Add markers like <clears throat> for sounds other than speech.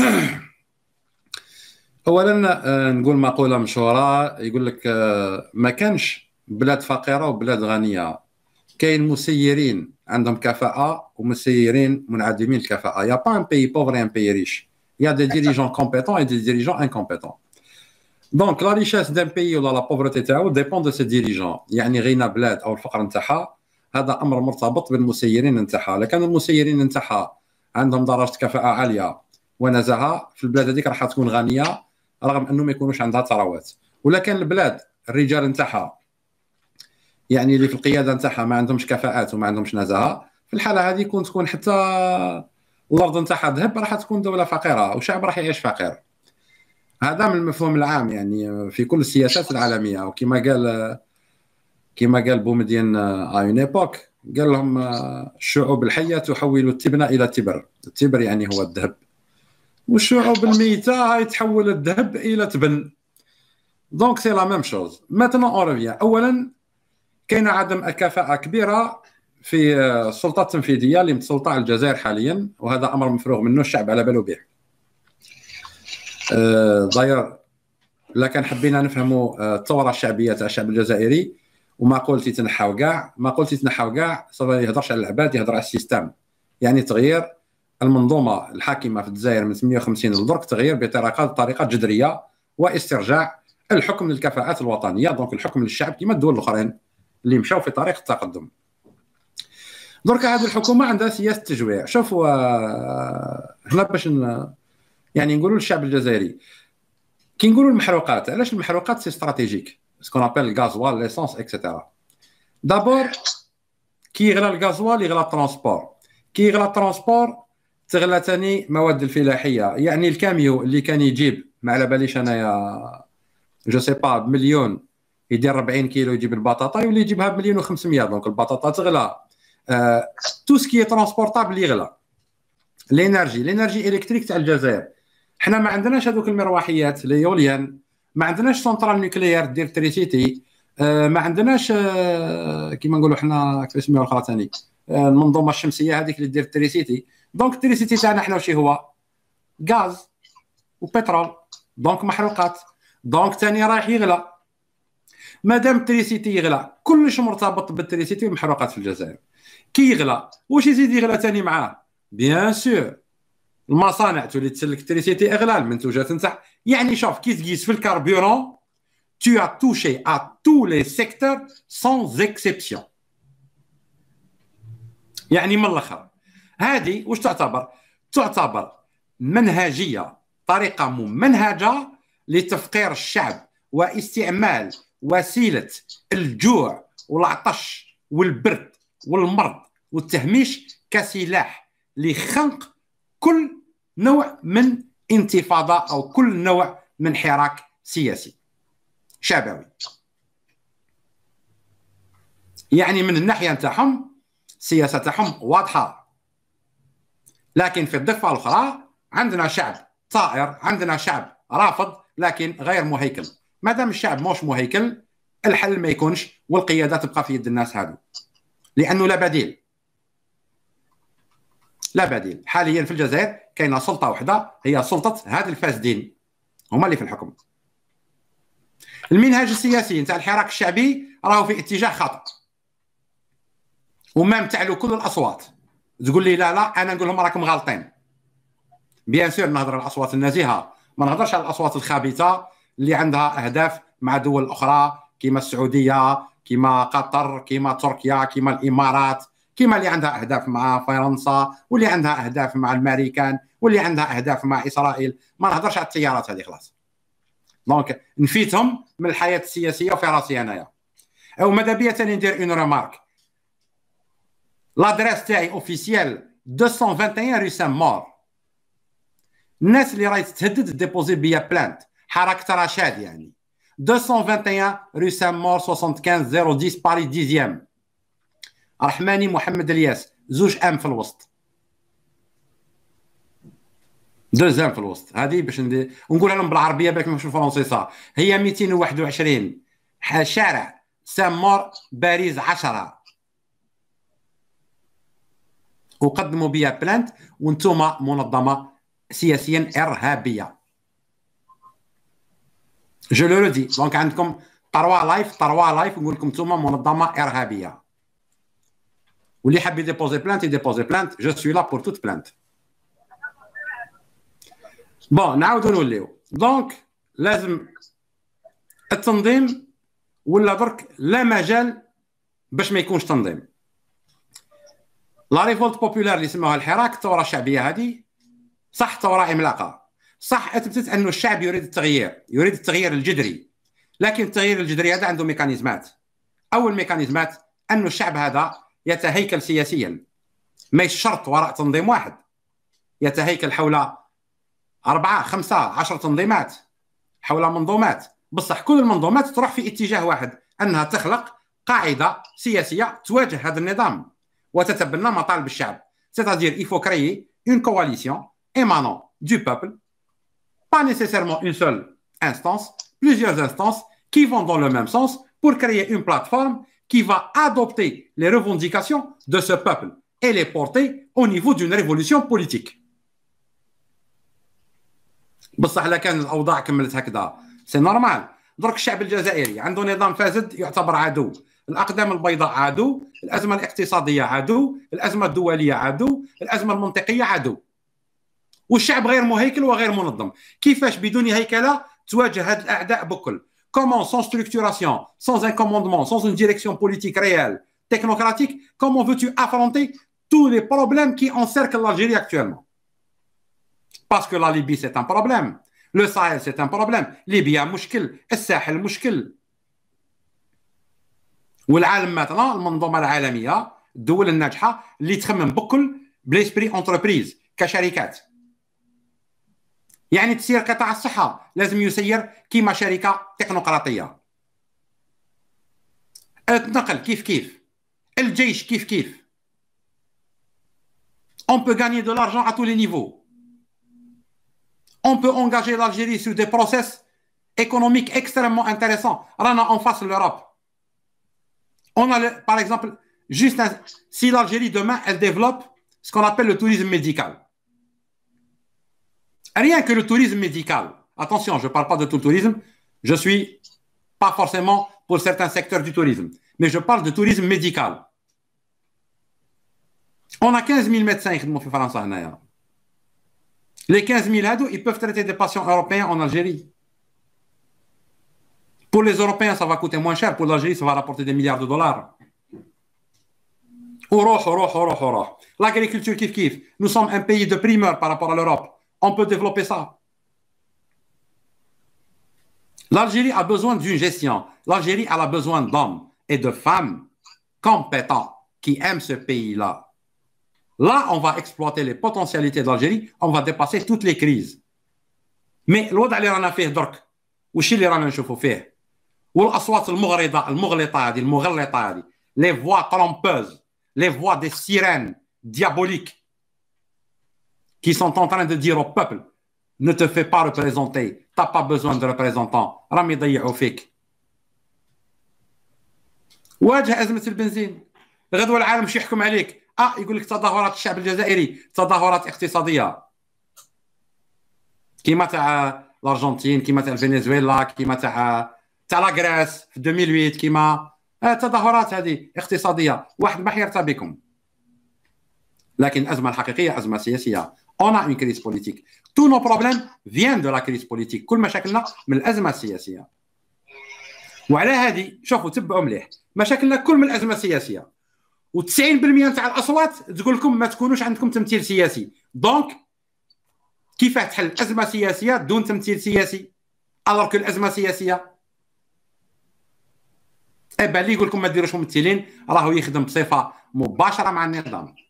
<clears throat> اولا آه، نقول مقوله مشهوره يقول لك آه، ما كانش بلاد فقيره وبلاد غنيه كاين مسيرين عندهم كفاءه ومسيرين منعدمين الكفاءه يا با ان بي بوفر ان بي ريش يا دي ديريجون كومبيتون اي دي ديريجون انكومبيتون دونك لا ريشيس دان بي ولا لا بوفرتي تاعو ديبون دو سي ديريجون يعني غنى بلاد او الفقر نتاعها هذا امر مرتبط بالمسيرين نتاعها لكن المسيرين نتاعها عندهم درجه كفاءه عاليه ونزاهه في البلاد هذيك راح تكون غنيه رغم انه ما يكونوش عندها ثروات ولا كان البلاد الرجال نتاعها يعني اللي في القياده نتاعها ما عندهمش كفاءات وما عندهمش نزاهه في الحاله هذه كون تكون حتى الارض نتاعها ذهب راح تكون دوله فقيره وشعب راح يعيش فقير هذا من المفهوم العام يعني في كل السياسات العالميه وكما قال كما قال بومدين اون آه، ايبوك قال لهم آه، الشعوب الحيه تحول التبن الى تبر التبر يعني هو الذهب والشعوب الميته هاي تحول الذهب الى تبن دونك سي لا ميم شوز ماتنا اون اولا كاين عدم كفاءه كبيره في السلطه آه، التنفيذيه اللي متسلطه على الجزائر حاليا وهذا امر مفروغ منه الشعب على باله به آه، داير لا كان حبينا نفهموا آه، الثوره الشعبيه تاع الشعب الجزائري وما قلت تنحاو كاع ما قلت تنحاو كاع صافي يهضرش على العباد يهضر على السيستم يعني تغيير المنظومه الحاكمه في الجزائر من 58 لدرك تغيير بطريقه جذريه واسترجاع الحكم للكفاءات الوطنيه دونك الحكم للشعب كما الدول الاخرين اللي مشاو في طريق التقدم درك هذه الحكومه عندها سياسه تجويع شوفوا آه، هنا باش يعني نقولوا للشعب الجزائري كي نقولوا المحروقات علاش المحروقات سي استراتيجيك سكون ابل الغازوال ليسونس اكسيتيرا دابور كي يغلى الغازوال يغلى الترونسبور كي يغلى الترونسبور تغلى ثاني مواد الفلاحيه يعني الكاميو اللي كان يجيب ما على باليش انايا جو سي با بمليون يدير 40 كيلو يجيب البطاطا يولي يجيبها بمليون و500 دونك البطاطا تغلى آه تو سكي ترونسبورتابل يغلى لينرجي لينرجي الكتريك تاع الجزائر حنا ما عندناش هذوك المروحيات ليوليان ما عندناش سونترال نوكليير دير تريتيتي آه ما عندناش آه كيما نقولوا حنا كيف اسمها الاخرى ثاني آه، المنظومه الشمسيه هذيك اللي دير تريتيتي دونك التريسيتي تاعنا حنا واش هو غاز وبترول دونك محروقات دونك ثاني رايح يغلى مادام التريسيتي يغلى كلش مرتبط بالتريسيتي والمحروقات في الجزائر كي يغلى واش يزيد يغلى ثاني معاه بيان سور المصانع تولي تسلك التريسيتي اغلى المنتوجات نتاع يعني شوف كي تقيس في الكاربورون tu as touché à tous les secteurs sans exception يعني من الاخر هذه واش تعتبر تعتبر منهجيه طريقه ممنهجه لتفقير الشعب واستعمال وسيله الجوع والعطش والبرد والمرض والتهميش كسلاح لخنق كل نوع من انتفاضه او كل نوع من حراك سياسي شعبوي يعني من الناحيه نتاعهم السياسه تاعهم واضحه لكن في الضفه الاخرى عندنا شعب طائر عندنا شعب رافض لكن غير مهيكل ما دام الشعب موش مهيكل الحل ما يكونش والقياده تبقى في يد الناس هذو لانه لا بديل لا بديل حاليا في الجزائر كاينه سلطه واحده هي سلطه هاد الفاسدين هما اللي في الحكم المنهاج السياسي نتاع الحراك الشعبي راهو في اتجاه خاطئ ومام تعلو كل الاصوات تقول لي لا لا انا نقول لهم راكم غالطين بيان سور نهضر على الاصوات النزيهه ما نهضرش على الاصوات الخابثه اللي عندها اهداف مع دول اخرى كما السعوديه كما قطر كما تركيا كما الامارات كما اللي عندها اهداف مع فرنسا واللي عندها اهداف مع الامريكان واللي عندها اهداف مع اسرائيل ما نهضرش على التيارات هذه خلاص دونك نفيتهم من الحياه السياسيه وفي راسي انايا او ماذا بيا ندير اون ريمارك لادريس تاعي اوفيسيال 221 رو سان مور الناس اللي راهي تتهدد ديبوزي بيا بلانت حركه رشاد يعني 221 رو سان مور 75 010 باري ديزيام رحماني محمد الياس زوج ام في الوسط دوز ام في الوسط هذه باش ندير ونقولها لهم بالعربيه بالك ماشي الفرنسي صح هي 221 شارع سان مور باريس 10 وقدموا بها بلانت وانتم منظمه سياسيا ارهابيه جو لو دي دونك عندكم طروا لايف طروا لايف نقول لكم انتم منظمه ارهابيه واللي حاب يديبوزي بلانت يديبوزي بلانت جو سوي لا بور توت بلانت بون نعاودو نوليو دونك لازم التنظيم ولا درك لا مجال باش ما يكونش تنظيم لا ريفولت بوبولار اللي سموها الحراك الثوره الشعبيه هذه صح ثوره عملاقه صح اثبتت أن الشعب يريد التغيير يريد التغيير الجذري لكن التغيير الجذري هذا عنده ميكانيزمات اول ميكانيزمات أن الشعب هذا يتهيكل سياسيا ما شرط وراء تنظيم واحد يتهيكل حول أربعة خمسة عشر تنظيمات حول منظومات بصح كل المنظومات تروح في اتجاه واحد أنها تخلق قاعدة سياسية تواجه هذا النظام C'est-à-dire il faut créer une coalition émanant du peuple, pas nécessairement une seule instance, plusieurs instances qui vont dans le même sens pour créer une plateforme qui va adopter les revendications de ce peuple et les porter au niveau d'une révolution politique. بصح الا كان الاوضاع كملت هكذا سي نورمال درك الشعب الجزائري عنده نظام يعتبر الاقدام البيضاء عدو الازمه الاقتصاديه عدو الازمه الدوليه عدو الازمه المنطقيه عدو والشعب غير مهيكل وغير منظم كيفاش بدون هيكله تواجه هاد الاعداء بكل كومون سون ستركتوراسيون سون ان كوموندمون سون ان ديريكسيون بوليتيك ريال تكنوقراطيك كومون فو تو افرونتي تو لي بروبليم كي انسيركل لالجيري اكتوالمون باسكو لا ليبي سي ان بروبليم لو سايل سي ان بروبليم ليبيا مشكل الساحل مشكل والعالم مثلا آه، المنظومه العالميه الدول الناجحه اللي تخمم بكل بليسبري اونتربريز كشركات يعني تسير قطاع الصحه لازم يسير كيما شركه تكنوقراطيه النقل كيف كيف الجيش كيف كيف on peut gagner de l'argent à tous les niveaux on peut engager l'Algérie sur des process économiques extrêmement intéressants رانا en face l'Europe On a, par exemple, juste si l'Algérie demain, elle développe ce qu'on appelle le tourisme médical. Rien que le tourisme médical. Attention, je ne parle pas de tout le tourisme. Je suis pas forcément pour certains secteurs du tourisme, mais je parle de tourisme médical. On a 15 000 médecins qui fait Les 15 000 hindous, ils peuvent traiter des patients européens en Algérie. Pour les Européens, ça va coûter moins cher. Pour l'Algérie, ça va rapporter des milliards de dollars. Oh, oh, oh, L'agriculture kiff kiff. Nous sommes un pays de primeur par rapport à l'Europe. On peut développer ça. L'Algérie a besoin d'une gestion. L'Algérie a besoin d'hommes et de femmes compétents qui aiment ce pays-là. Là, on va exploiter les potentialités de l'Algérie, on va dépasser toutes les crises. Mais l'autre, elle en a donc, ou est les chauffe-faire. والاصوات المغرضه المغلطه هذه المغلطه هذه لي فوا ترومبوز لي فوا دي سيرين ديابوليك كي سون ان تران دو دير او بيبل ne te fais pas représenter, تا pas besoin de ريبريزونتون راهم يضيعوا فيك. واجه ازمه البنزين غدوه العالم شي يحكم عليك اه يقول لك تظاهرات الشعب الجزائري تظاهرات اقتصاديه كيما تاع الارجنتين كيما تاع فنزويلا كيما تاع تاع لا غريس في 2008 كيما التظاهرات هذه اقتصاديه واحد ما حيرتى بكم لكن الازمه الحقيقيه ازمه سياسيه اون اون كريز بوليتيك تو نو بروبليم فيان دو لا كريس بوليتيك كل مشاكلنا من الازمه السياسيه وعلى هذه شوفوا تبعوا مليح مشاكلنا كل من الازمه السياسيه و90% تاع الاصوات تقول لكم ما تكونوش عندكم تمثيل سياسي دونك كيفاه تحل ازمه سياسيه دون تمثيل سياسي الوغ الازمه سياسيه عيب عليه يقول لكم ما ديروش ممثلين راهو يخدم بصفه مباشره مع النظام